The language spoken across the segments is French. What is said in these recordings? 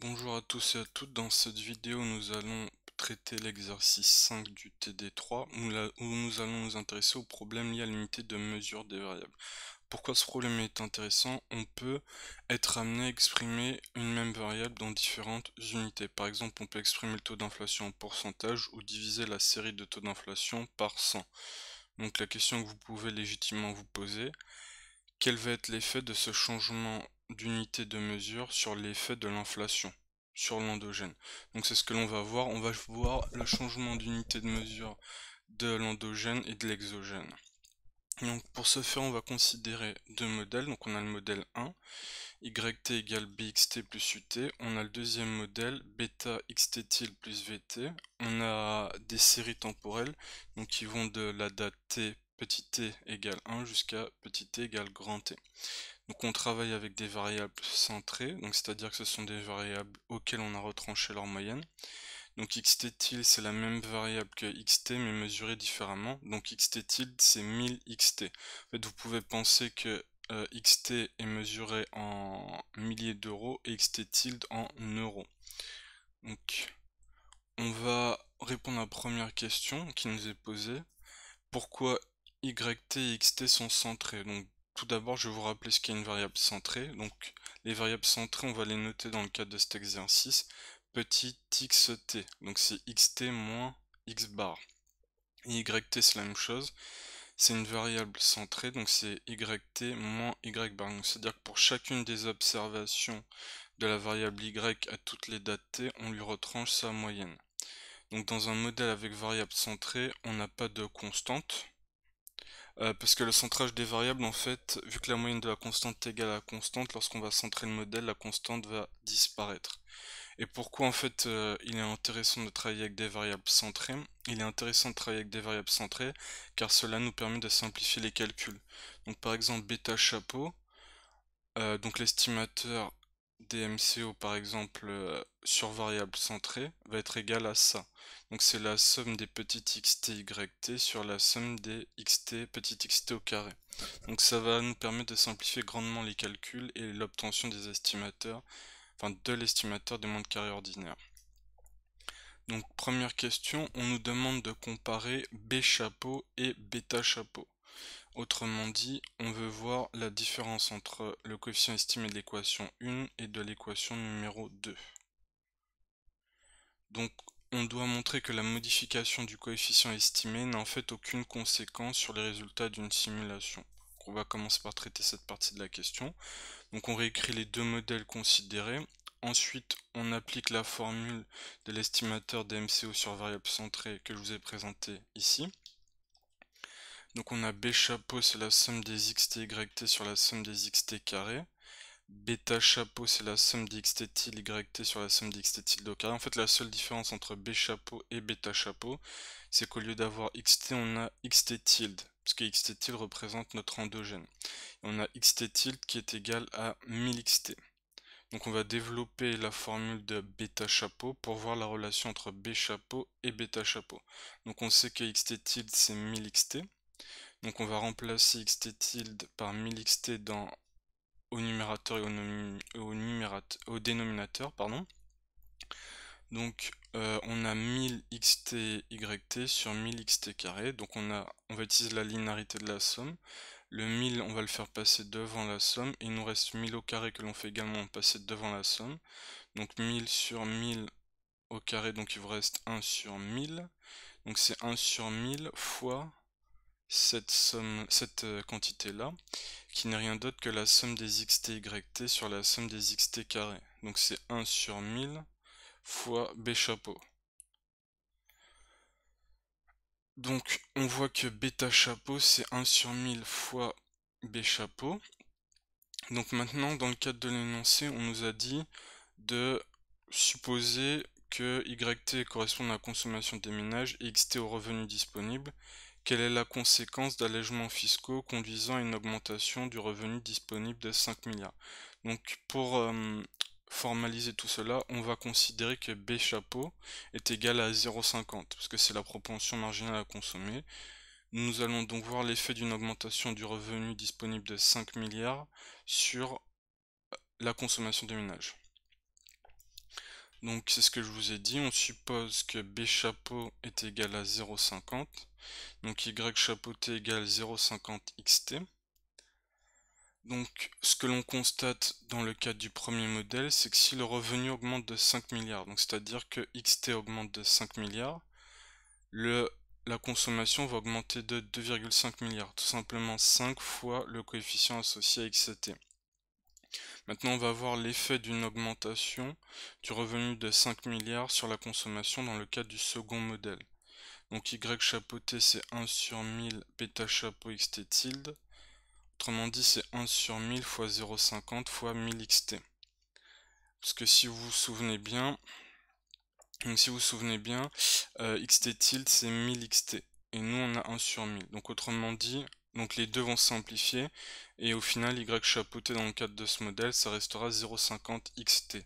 Bonjour à tous et à toutes, dans cette vidéo nous allons traiter l'exercice 5 du TD3 où, nous allons nous intéresser au problème lié à l'unité de mesure des variables. Pourquoi ce problème est intéressant On peut être amené à exprimer une même variable dans différentes unités. Par exemple, on peut exprimer le taux d'inflation en pourcentage ou diviser la série de taux d'inflation par 100. Donc la question que vous pouvez légitimement vous poser, quel va être l'effet de ce changement d'unité de mesure sur l'effet de l'inflation sur l'endogène. Donc c'est ce que l'on va voir. On va voir le changement d'unité de mesure de l'endogène et de l'exogène. Donc pour ce faire, on va considérer deux modèles. Donc on a le modèle 1, yt égale bxt plus ut. On a le deuxième modèle, bêta xt plus vt. On a des séries temporelles donc qui vont de la date t petit t égale 1 jusqu'à petit t égale grand t. Donc on travaille avec des variables centrées, donc c'est-à-dire que ce sont des variables auxquelles on a retranché leur moyenne. Donc xt tilde c'est la même variable que xt mais mesurée différemment. Donc xt tilde c'est 1000 xt. En fait vous pouvez penser que euh, xt est mesuré en milliers d'euros et xt tilde en euros. Donc on va répondre à la première question qui nous est posée. Pourquoi yt et xt sont centrés tout d'abord, je vais vous rappeler ce qu'est une variable centrée. Donc, les variables centrées, on va les noter dans le cadre de cet exercice. Petit xt, donc c'est xt moins x bar. yt, c'est la même chose. C'est une variable centrée, donc c'est yt moins y bar. C'est-à-dire que pour chacune des observations de la variable y à toutes les dates t, on lui retranche sa moyenne. Donc dans un modèle avec variable centrée, on n'a pas de constante, euh, parce que le centrage des variables, en fait, vu que la moyenne de la constante est égale à la constante, lorsqu'on va centrer le modèle, la constante va disparaître. Et pourquoi en fait euh, il est intéressant de travailler avec des variables centrées Il est intéressant de travailler avec des variables centrées car cela nous permet de simplifier les calculs. Donc par exemple bêta chapeau, euh, donc l'estimateur dmco par exemple euh, sur variable centrée va être égal à ça. Donc c'est la somme des petites xt yt sur la somme des xt petit xt au carré. Donc ça va nous permettre de simplifier grandement les calculs et l'obtention des estimateurs, enfin de l'estimateur des de carré ordinaires. Donc première question, on nous demande de comparer B chapeau et bêta chapeau. Autrement dit, on veut voir la différence entre le coefficient estimé de l'équation 1 et de l'équation numéro 2. Donc on doit montrer que la modification du coefficient estimé n'a en fait aucune conséquence sur les résultats d'une simulation. On va commencer par traiter cette partie de la question. Donc on réécrit les deux modèles considérés. Ensuite, on applique la formule de l'estimateur DMCO sur variable centrée que je vous ai présentée ici. Donc on a B chapeau, c'est la somme des xt yt sur la somme des xt carré. Bêta chapeau, c'est la somme des xt tilde yt sur la somme des xt tilde au carré. En fait, la seule différence entre B chapeau et bêta chapeau, c'est qu'au lieu d'avoir xt, on a xt tilde. Parce que xt tilde représente notre endogène. on a xt tilde qui est égal à 1000xt. Donc on va développer la formule de bêta chapeau pour voir la relation entre B chapeau et bêta chapeau. Donc on sait que xt tilde c'est 1000xt. Donc on va remplacer xt tilde par 1000xt dans au numérateur et au, dénominateur. Pardon. Donc euh, on a 1000xt yt sur 1000xt carré. Donc on, a, on va utiliser la linéarité de la somme. Le 1000, on va le faire passer devant la somme. Et il nous reste 1000 au carré que l'on fait également passer devant la somme. Donc 1000 sur 1000 au carré, donc il vous reste 1 sur 1000. Donc c'est 1 sur 1000 fois cette somme, cette euh, quantité-là, qui n'est rien d'autre que la somme des xt, yt sur la somme des xt carré Donc c'est 1 sur 1000 fois b chapeau. Donc on voit que bêta chapeau c'est 1 sur 1000 fois b chapeau. Donc maintenant dans le cadre de l'énoncé on nous a dit de supposer que yt correspond à la consommation des ménages et xt au revenu disponible quelle est la conséquence d'allègements fiscaux conduisant à une augmentation du revenu disponible de 5 milliards Donc pour euh, formaliser tout cela, on va considérer que B chapeau est égal à 0,50, parce que c'est la propension marginale à consommer. Nous allons donc voir l'effet d'une augmentation du revenu disponible de 5 milliards sur euh, la consommation des ménages. Donc c'est ce que je vous ai dit, on suppose que B chapeau est égal à 0,50. Donc Y chapeau T égale 0,50 XT. Donc ce que l'on constate dans le cas du premier modèle, c'est que si le revenu augmente de 5 milliards, donc c'est-à-dire que XT augmente de 5 milliards, la consommation va augmenter de 2,5 milliards, tout simplement 5 fois le coefficient associé à XT. Maintenant, on va voir l'effet d'une augmentation du revenu de 5 milliards sur la consommation dans le cas du second modèle. Donc Y T c'est 1 sur 1000 bêta chapeau xt tilde. Autrement dit, c'est 1 sur 1000 fois 0,50 fois 1000 xt. Parce que si vous vous souvenez bien, si vous vous souvenez bien, euh, xt tilde c'est 1000 xt. Et nous on a 1 sur 1000. Donc autrement dit, donc les deux vont simplifier et au final y chapeauté dans le cadre de ce modèle ça restera 0,50 xt.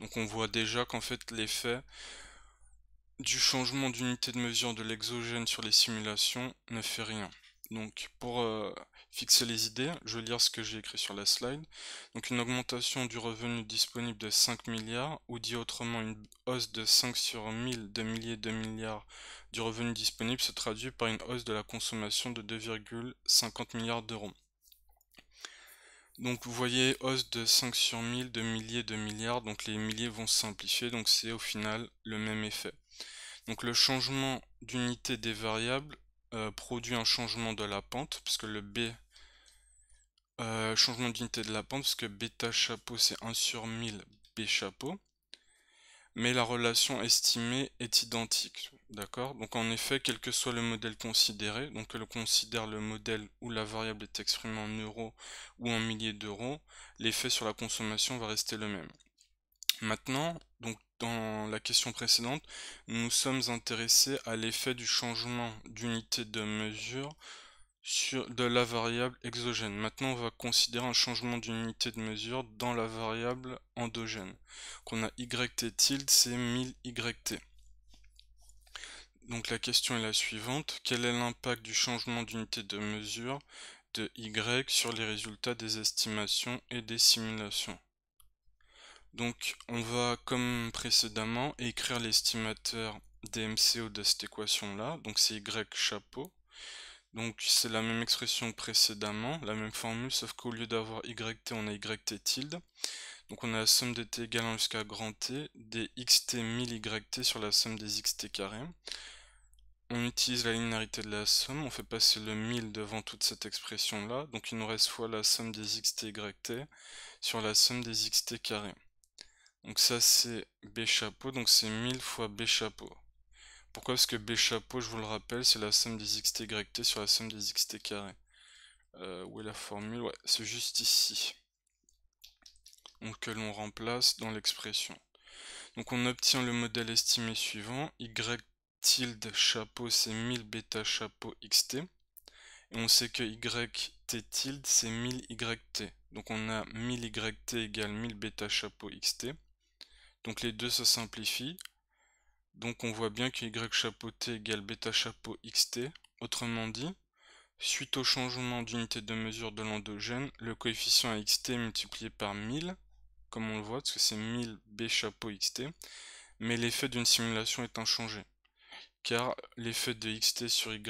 Donc on voit déjà qu'en fait l'effet du changement d'unité de mesure de l'exogène sur les simulations ne fait rien. Donc pour euh, fixer les idées. Je vais lire ce que j'ai écrit sur la slide. Donc une augmentation du revenu disponible de 5 milliards, ou dit autrement une hausse de 5 sur 1000 de milliers de milliards du revenu disponible se traduit par une hausse de la consommation de 2,50 milliards d'euros. Donc vous voyez hausse de 5 sur 1000 de milliers de milliards, donc les milliers vont se simplifier, donc c'est au final le même effet. Donc le changement d'unité des variables euh, produit un changement de la pente, puisque le B, euh, changement d'unité de la pente, puisque bêta chapeau c'est 1 sur 1000 B chapeau, mais la relation estimée est identique, d'accord Donc en effet, quel que soit le modèle considéré, donc que l'on considère le modèle où la variable est exprimée en euros ou en milliers d'euros, l'effet sur la consommation va rester le même. Maintenant, donc dans la question précédente, nous sommes intéressés à l'effet du changement d'unité de mesure sur de la variable exogène. Maintenant, on va considérer un changement d'unité de mesure dans la variable endogène. Qu'on a yt tilde, c'est 1000yt. Donc la question est la suivante. Quel est l'impact du changement d'unité de mesure de y sur les résultats des estimations et des simulations donc on va, comme précédemment, écrire l'estimateur dmco de cette équation-là. Donc c'est Y chapeau. Donc c'est la même expression précédemment, la même formule, sauf qu'au lieu d'avoir YT, on a YT tilde. Donc on a la somme de t égale 1 jusqu'à grand t, des xt 1000 yt sur la somme des xt carrés. On utilise la linéarité de la somme, on fait passer le 1000 devant toute cette expression là, donc il nous reste fois la somme des xt yt sur la somme des xt carrés. Donc ça c'est B chapeau, donc c'est 1000 fois B chapeau. Pourquoi Parce que B chapeau, je vous le rappelle, c'est la somme des XT YT sur la somme des xt carré euh, où est la formule Ouais, c'est juste ici. Donc que euh, l'on remplace dans l'expression. Donc on obtient le modèle estimé suivant, y tilde chapeau c'est 1000 bêta chapeau xt. Et on sait que yt tilde c'est 1000 yt. Donc on a 1000 yt égale 1000 bêta chapeau xt. Donc les deux se simplifie, Donc on voit bien que y chapeau t égale bêta chapeau xt. Autrement dit, suite au changement d'unité de mesure de l'endogène, le coefficient xt est multiplié par 1000, comme on le voit, parce que c'est 1000 b chapeau xt, mais l'effet d'une simulation est inchangé, car l'effet de xt sur yt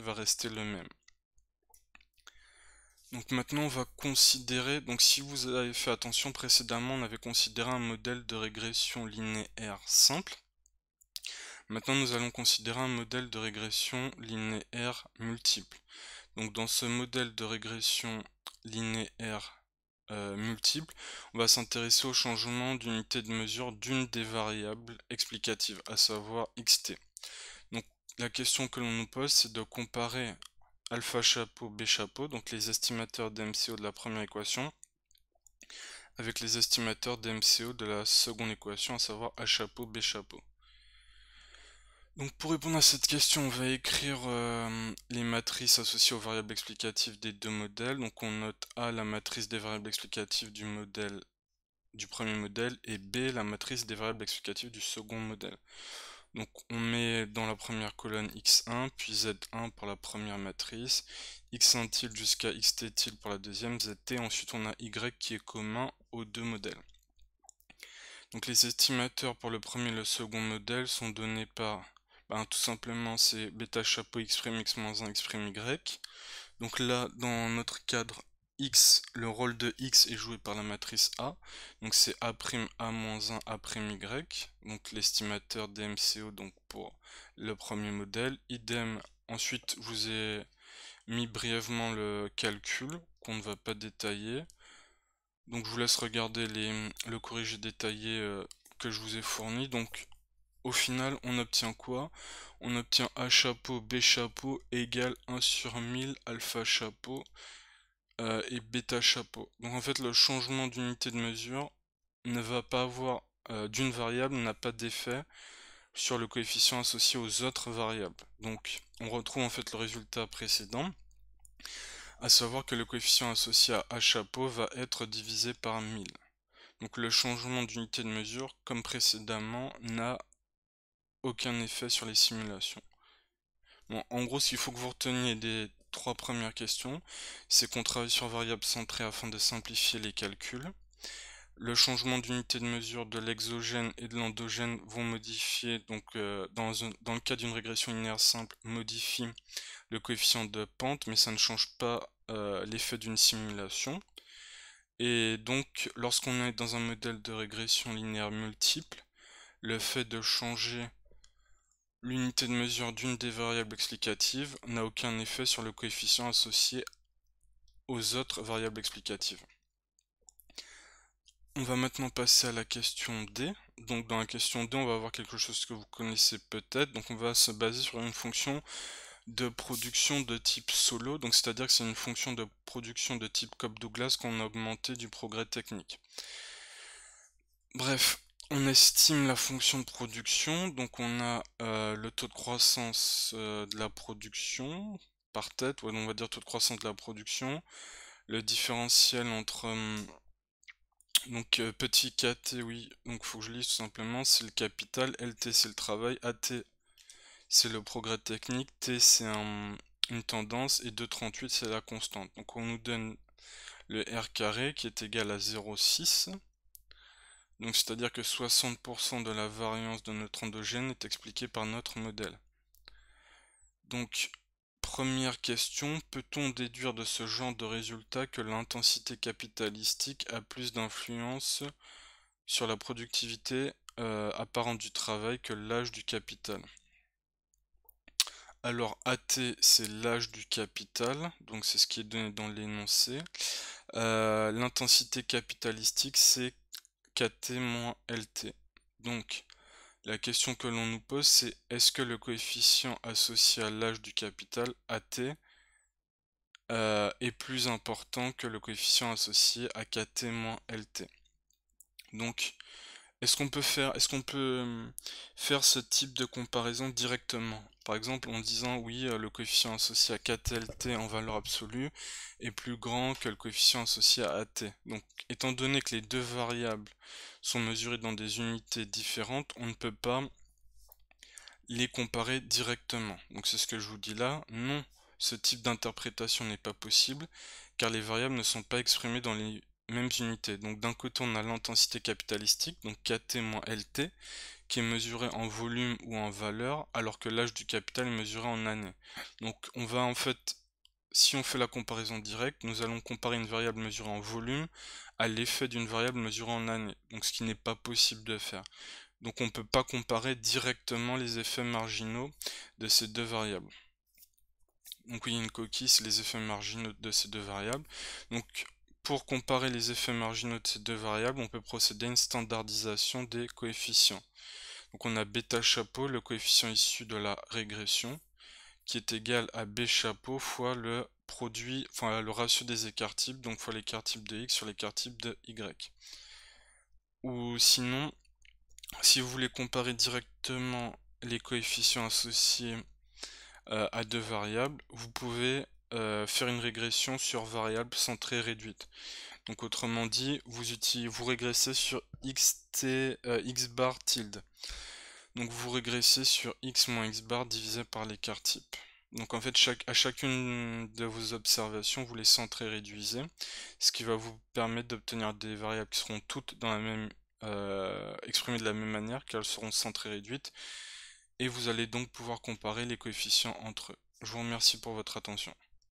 va rester le même. Donc maintenant on va considérer, donc si vous avez fait attention précédemment, on avait considéré un modèle de régression linéaire simple. Maintenant nous allons considérer un modèle de régression linéaire multiple. Donc dans ce modèle de régression linéaire euh, multiple, on va s'intéresser au changement d'unité de mesure d'une des variables explicatives, à savoir xt. Donc la question que l'on nous pose, c'est de comparer alpha chapeau B chapeau, donc les estimateurs d'MCO de la première équation, avec les estimateurs d'MCO de la seconde équation, à savoir A chapeau B chapeau. Donc pour répondre à cette question, on va écrire euh, les matrices associées aux variables explicatives des deux modèles. Donc on note A la matrice des variables explicatives du modèle du premier modèle et B la matrice des variables explicatives du second modèle. Donc on met dans la première colonne x1, puis z1 pour la première matrice, x1 tilde jusqu'à xt tilde pour la deuxième, zt, ensuite on a y qui est commun aux deux modèles. Donc les estimateurs pour le premier et le second modèle sont donnés par, ben, tout simplement c'est bêta chapeau x' x-1 x' y. Donc là, dans notre cadre x, le rôle de x est joué par la matrice A, donc c'est A'A-1, A'Y, donc l'estimateur DMCO donc pour le premier modèle. Idem, ensuite je vous ai mis brièvement le calcul qu'on ne va pas détailler. Donc je vous laisse regarder les, le corrigé détaillé euh, que je vous ai fourni. Donc au final on obtient quoi On obtient A chapeau B chapeau égale 1 sur 1000 alpha chapeau euh, et bêta chapeau. Donc en fait le changement d'unité de mesure ne va pas avoir euh, d'une variable n'a pas d'effet sur le coefficient associé aux autres variables. Donc on retrouve en fait le résultat précédent, à savoir que le coefficient associé à chapeau va être divisé par 1000. Donc le changement d'unité de mesure, comme précédemment, n'a aucun effet sur les simulations. Bon, en gros, ce qu'il faut que vous reteniez des trois premières questions, c'est qu'on travaille sur variables centrées afin de simplifier les calculs. Le changement d'unité de mesure de l'exogène et de l'endogène vont modifier, donc euh, dans, le cas d'une régression linéaire simple, modifie le coefficient de pente, mais ça ne change pas euh, l'effet d'une simulation. Et donc, lorsqu'on est dans un modèle de régression linéaire multiple, le fait de changer L'unité de mesure d'une des variables explicatives n'a aucun effet sur le coefficient associé aux autres variables explicatives. On va maintenant passer à la question D. Donc dans la question D, on va avoir quelque chose que vous connaissez peut-être. Donc on va se baser sur une fonction de production de type solo. Donc c'est-à-dire que c'est une fonction de production de type Cobb-Douglas qu'on a augmenté du progrès technique. Bref, on estime la fonction de production, donc on a euh, le taux de croissance euh, de la production par tête, on va dire taux de croissance de la production, le différentiel entre hum, donc euh, petit KT, oui, donc faut que je lise tout simplement, c'est le capital, LT c'est le travail, AT c'est le progrès technique, T c'est une tendance et 2,38 c'est la constante. Donc on nous donne le R carré qui est égal à 0,6 c'est-à-dire que 60% de la variance de notre endogène est expliquée par notre modèle. Donc première question, peut-on déduire de ce genre de résultat que l'intensité capitalistique a plus d'influence sur la productivité euh, apparente du travail que l'âge du capital alors AT, c'est l'âge du capital, donc c'est ce qui est donné dans l'énoncé. Euh, l'intensité capitalistique, c'est kt-lt. Donc, la question que l'on nous pose, c'est est-ce que le coefficient associé à l'âge du capital AT euh, est plus important que le coefficient associé à kt-lt Donc, est-ce qu'on peut faire, est-ce qu'on peut hum, faire ce type de comparaison directement par exemple, en disant oui, euh, le coefficient associé à KTLT en valeur absolue est plus grand que le coefficient associé à AT. Donc, étant donné que les deux variables sont mesurées dans des unités différentes, on ne peut pas les comparer directement. Donc, c'est ce que je vous dis là. Non, ce type d'interprétation n'est pas possible, car les variables ne sont pas exprimées dans les mêmes unités. Donc d'un côté on a l'intensité capitalistique, donc KT-LT, qui est mesurée en volume ou en valeur, alors que l'âge du capital est mesuré en année, Donc on va en fait, si on fait la comparaison directe, nous allons comparer une variable mesurée en volume à l'effet d'une variable mesurée en année, donc ce qui n'est pas possible de faire. Donc on ne peut pas comparer directement les effets marginaux de ces deux variables. Donc il a une coquille, c'est les effets marginaux de ces deux variables. Donc pour comparer les effets marginaux de ces deux variables, on peut procéder à une standardisation des coefficients. Donc on a bêta chapeau, le coefficient issu de la régression, qui est égal à b chapeau fois le produit, enfin le ratio des écarts types, donc fois l'écart type de x sur l'écart type de y. Ou sinon, si vous voulez comparer directement les coefficients associés euh, à deux variables, vous pouvez euh, faire une régression sur variables centrées réduite. Donc autrement dit, vous, vous régressez sur xt, euh, x bar tilde. Donc vous régressez sur x moins x bar divisé par l'écart type. Donc en fait, à chacune de vos observations, vous les centrez réduisez, ce qui va vous permettre d'obtenir des variables qui seront toutes dans la même, euh, exprimées de la même manière, qu'elles seront centrées réduites, et vous allez donc pouvoir comparer les coefficients entre eux. Je vous remercie pour votre attention.